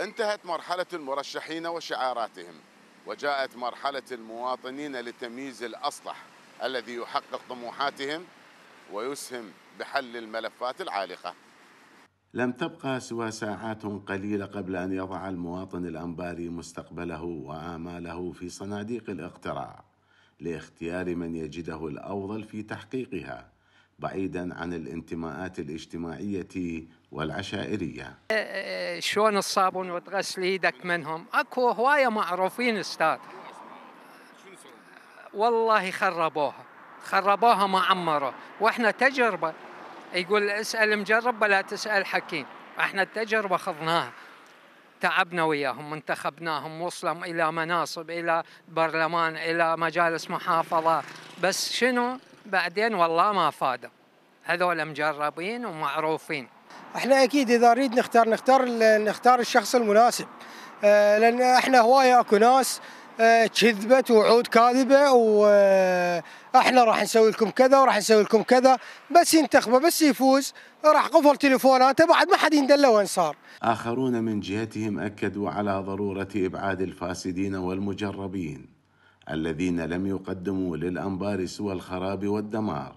انتهت مرحلة المرشحين وشعاراتهم وجاءت مرحلة المواطنين لتمييز الأصلح الذي يحقق طموحاتهم ويسهم بحل الملفات العالقة لم تبقى سوى ساعات قليلة قبل أن يضع المواطن الأنباري مستقبله وآماله في صناديق الاقتراع لاختيار من يجده الأفضل في تحقيقها بعيدا عن الانتماءات الاجتماعية والعشائرية أه، أه، شلون الصابون وتغسل ايدك منهم اكو هواية معروفين استاذ والله خربوها خربوها ما عمروا واحنا تجربة يقول اسأل مجرب بلا تسأل حكيم احنا التجربة خضناها تعبنا وياهم انتخبناهم وصلهم إلى مناصب إلى برلمان إلى مجالس محافظة بس شنو بعدين والله ما فادوا هذول مجربين ومعروفين احنا اكيد اذا نريد نختار نختار نختار الشخص المناسب آه، لان احنا هوايه اكو ناس آه، كذبت وعود كاذبه واحنا آه، راح نسوي لكم كذا وراح نسوي لكم كذا بس ينتخبه بس يفوز راح قفل تليفوناته بعد ما حد يندله وين صار. اخرون من جهتهم اكدوا على ضروره ابعاد الفاسدين والمجربين الذين لم يقدموا للانبار سوى الخراب والدمار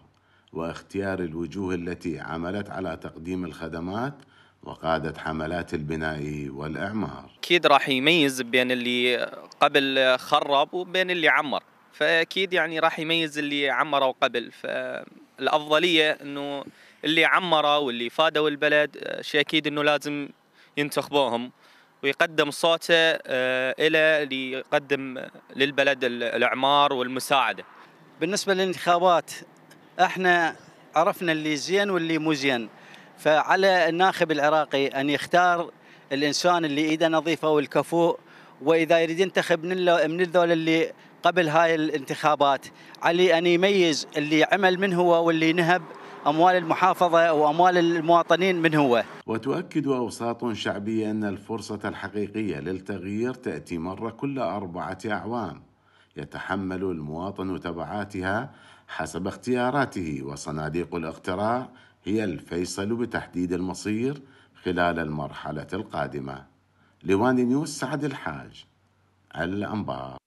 واختيار الوجوه التي عملت على تقديم الخدمات وقادة حملات البناء والإعمار أكيد راح يميز بين اللي قبل خرب وبين اللي عمر فأكيد يعني راح يميز اللي عمره قبل فالأفضلية أنه اللي عمره واللي فادوا البلد شيء أكيد أنه لازم ينتخبوهم ويقدم صوته آه، إلى ليقدم للبلد الإعمار والمساعدة بالنسبة للانتخابات احنا عرفنا اللي زين واللي مو زين فعلى الناخب العراقي أن يختار الإنسان اللي إيده نظيفة والكفوء وإذا يريد ينتخب من من الذول اللي قبل هاي الانتخابات علي أن يميز اللي عمل من هو واللي نهب أموال المحافظة وأموال المواطنين من هو وتؤكد أوساط شعبية أن الفرصة الحقيقية للتغيير تأتي مرة كل أربعة أعوام يتحمل المواطن تبعاتها حسب اختياراته وصناديق الاقتراع هي الفيصل بتحديد المصير خلال المرحلة القادمة لوان نيوز سعد الحاج الأنبار